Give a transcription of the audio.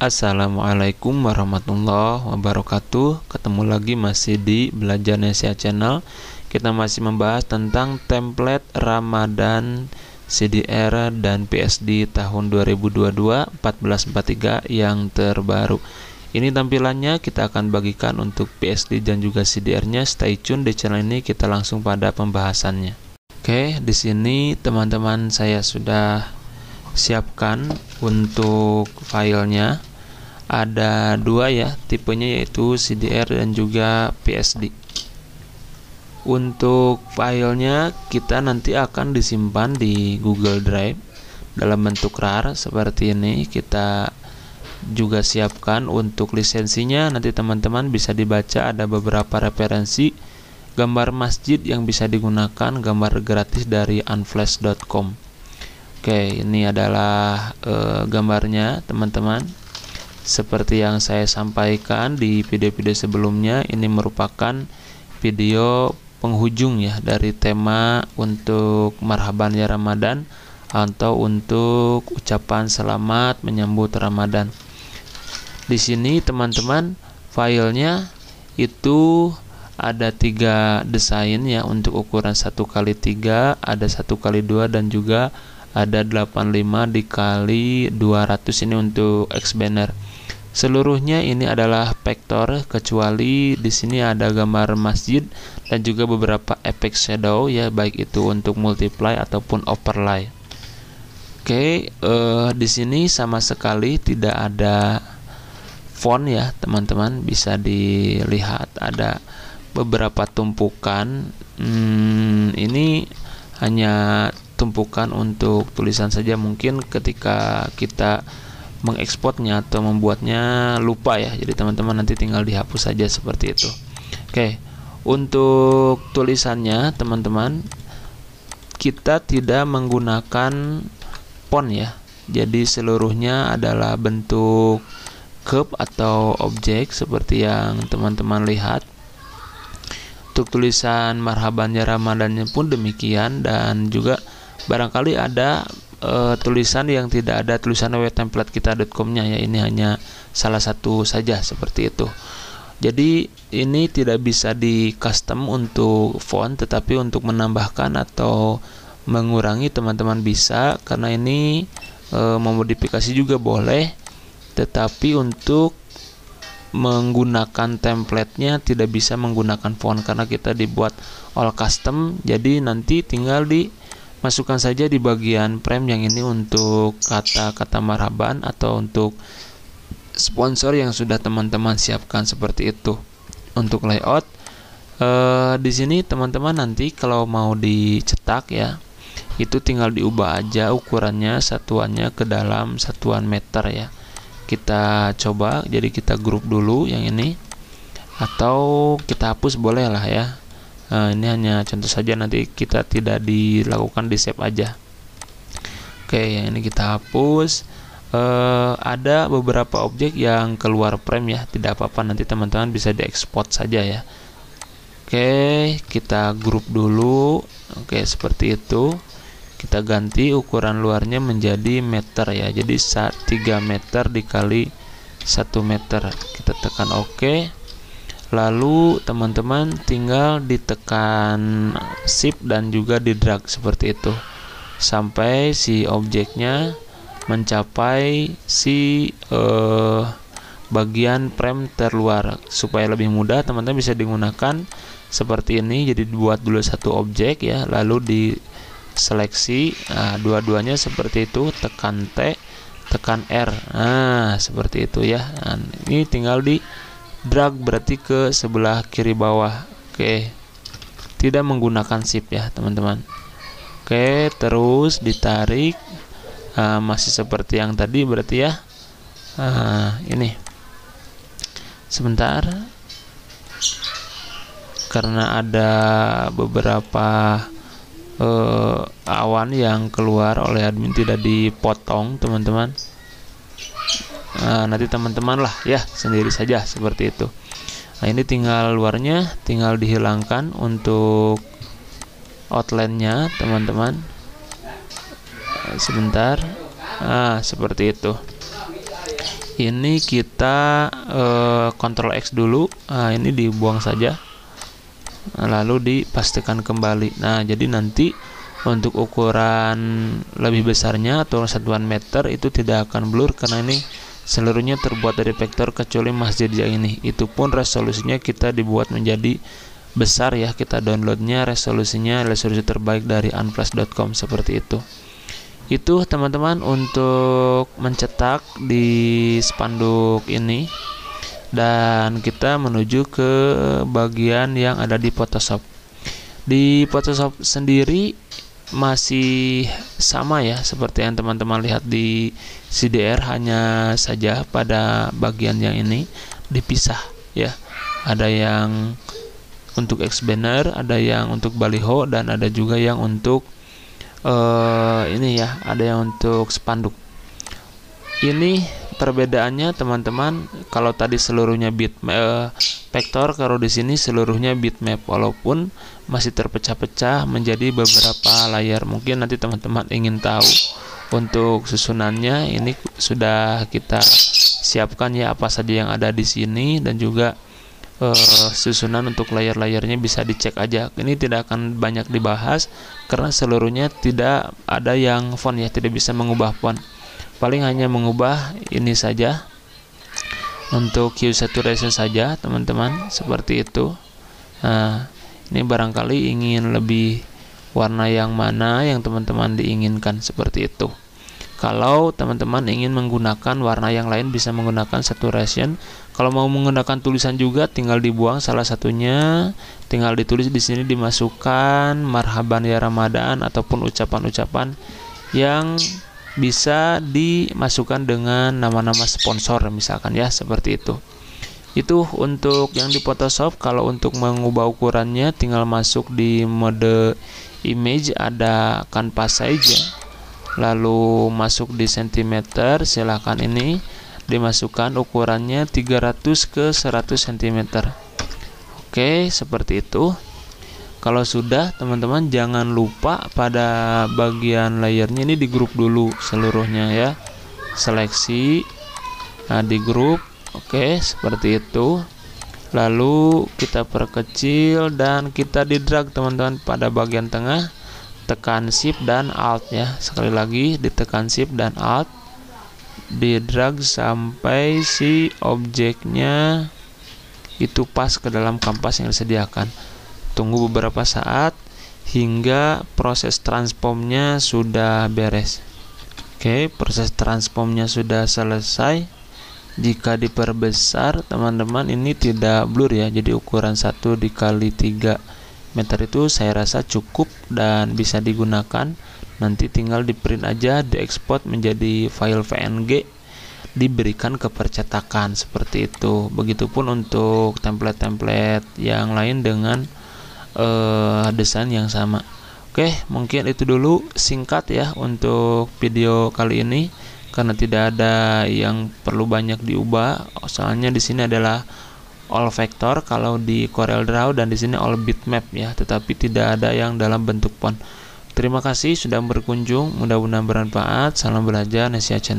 Assalamualaikum warahmatullahi wabarakatuh Ketemu lagi masih di Belajar Nesia Channel Kita masih membahas tentang template Ramadan CDR dan PSD tahun 2022 1443 yang terbaru ini tampilannya kita akan bagikan untuk PSD dan juga CDR-nya. Stay tune di channel ini kita langsung pada pembahasannya. Oke, di sini teman-teman saya sudah siapkan untuk filenya ada dua ya tipenya yaitu CDR dan juga PSD untuk filenya kita nanti akan disimpan di Google Drive dalam bentuk RAR seperti ini kita juga siapkan untuk lisensinya nanti teman-teman bisa dibaca ada beberapa referensi gambar masjid yang bisa digunakan gambar gratis dari unflash.com Oke, ini adalah uh, gambarnya, teman-teman. Seperti yang saya sampaikan di video-video sebelumnya, ini merupakan video penghujung ya dari tema untuk marhaban ya Ramadan atau untuk ucapan selamat menyambut Ramadan. Di sini teman-teman filenya itu ada tiga desain ya untuk ukuran satu kali tiga, ada satu kali dua dan juga ada 85 dikali 200 ini untuk X banner Seluruhnya ini adalah vektor kecuali di sini ada gambar masjid dan juga beberapa efek shadow ya baik itu untuk multiply ataupun overlay. Oke, eh, di sini sama sekali tidak ada font ya teman-teman bisa dilihat ada beberapa tumpukan. Hmm, ini hanya tumpukan untuk tulisan saja mungkin ketika kita mengekspornya atau membuatnya lupa ya. Jadi teman-teman nanti tinggal dihapus saja seperti itu. Oke, untuk tulisannya teman-teman kita tidak menggunakan pon ya. Jadi seluruhnya adalah bentuk curve atau objek seperti yang teman-teman lihat. Untuk tulisan marhaban marhabannya Ramadannya pun demikian dan juga barangkali ada uh, tulisan yang tidak ada tulisan webtemplattekita.com-nya ya ini hanya salah satu saja seperti itu. Jadi ini tidak bisa di custom untuk font tetapi untuk menambahkan atau mengurangi teman-teman bisa karena ini e, memodifikasi juga boleh tetapi untuk menggunakan templatenya tidak bisa menggunakan font karena kita dibuat all custom jadi nanti tinggal di masukkan saja di bagian frame yang ini untuk kata-kata marhaban atau untuk sponsor yang sudah teman-teman siapkan seperti itu untuk layout e, di sini teman-teman nanti kalau mau dicetak ya itu tinggal diubah aja ukurannya satuannya ke dalam satuan meter ya kita coba jadi kita grup dulu yang ini atau kita hapus boleh lah ya uh, ini hanya contoh saja nanti kita tidak dilakukan di save aja oke okay, ini kita hapus uh, ada beberapa objek yang keluar frame ya tidak apa-apa nanti teman-teman bisa diekspor saja ya oke okay, kita grup dulu oke okay, seperti itu kita ganti ukuran luarnya menjadi meter ya jadi 3 meter dikali 1 meter kita tekan oke okay lalu teman-teman tinggal ditekan shift dan juga di drag seperti itu sampai si objeknya mencapai si eh, bagian frame terluar supaya lebih mudah teman-teman bisa digunakan seperti ini jadi buat dulu satu objek ya lalu diseleksi nah, dua-duanya seperti itu tekan T tekan R nah seperti itu ya nah, ini tinggal di drag berarti ke sebelah kiri bawah oke tidak menggunakan sip ya teman-teman oke terus ditarik uh, masih seperti yang tadi berarti ya uh, ini sebentar karena ada beberapa uh, awan yang keluar oleh admin tidak dipotong teman-teman Nah, nanti teman-teman lah ya sendiri saja seperti itu nah ini tinggal luarnya tinggal dihilangkan untuk outline-nya teman-teman eh, sebentar nah seperti itu ini kita uh, kontrol X dulu nah ini dibuang saja lalu dipastikan kembali nah jadi nanti untuk ukuran lebih besarnya atau satuan meter itu tidak akan blur karena ini Seluruhnya terbuat dari vektor kecuali masjid yang ini. Itu pun resolusinya kita dibuat menjadi besar ya kita downloadnya resolusinya resolusi terbaik dari unplus.com seperti itu itu teman-teman untuk mencetak di spanduk ini dan kita menuju ke bagian yang ada di Photoshop di Photoshop sendiri masih sama ya seperti yang teman-teman lihat di CDR hanya saja pada bagian yang ini dipisah ya ada yang untuk X banner ada yang untuk baliho dan ada juga yang untuk uh, ini ya ada yang untuk spanduk ini perbedaannya teman-teman kalau tadi seluruhnya bit uh, Vektor kalau di sini seluruhnya bitmap walaupun masih terpecah-pecah menjadi beberapa layar. Mungkin nanti teman-teman ingin tahu untuk susunannya ini sudah kita siapkan ya apa saja yang ada di sini dan juga uh, susunan untuk layar-layarnya bisa dicek aja. Ini tidak akan banyak dibahas karena seluruhnya tidak ada yang font ya, tidak bisa mengubah font. Paling hanya mengubah ini saja untuk hue saturation saja teman-teman seperti itu nah ini barangkali ingin lebih warna yang mana yang teman-teman diinginkan seperti itu kalau teman-teman ingin menggunakan warna yang lain bisa menggunakan saturation kalau mau menggunakan tulisan juga tinggal dibuang salah satunya tinggal ditulis di sini dimasukkan marhaban ya ramadan ataupun ucapan-ucapan yang bisa dimasukkan dengan nama-nama sponsor misalkan ya seperti itu itu untuk yang di Photoshop kalau untuk mengubah ukurannya tinggal masuk di mode image ada kanvas saja lalu masuk di sentimeter silahkan ini dimasukkan ukurannya 300 ke 100 cm oke seperti itu kalau sudah, teman-teman jangan lupa pada bagian layarnya ini di grup dulu seluruhnya ya. Seleksi nah, di grup. Oke, seperti itu. Lalu kita perkecil dan kita di drag teman-teman pada bagian tengah. Tekan shift dan alt ya. Sekali lagi ditekan shift dan alt. Di drag sampai si objeknya itu pas ke dalam kampas yang disediakan tunggu beberapa saat hingga proses transformnya sudah beres. Oke, proses transformnya sudah selesai. Jika diperbesar, teman-teman ini tidak blur ya. Jadi ukuran 1 dikali 3 meter itu saya rasa cukup dan bisa digunakan. Nanti tinggal di print aja, diekspor menjadi file VNG diberikan ke percetakan seperti itu. Begitupun untuk template-template yang lain dengan uh, desain yang sama. Oke, mungkin itu dulu singkat ya untuk video kali ini karena tidak ada yang perlu banyak diubah. Soalnya di sini adalah all vector kalau di Corel Draw dan di sini all bitmap ya, tetapi tidak ada yang dalam bentuk font. Terima kasih sudah berkunjung, mudah-mudahan bermanfaat. Salam belajar, Nesia Channel.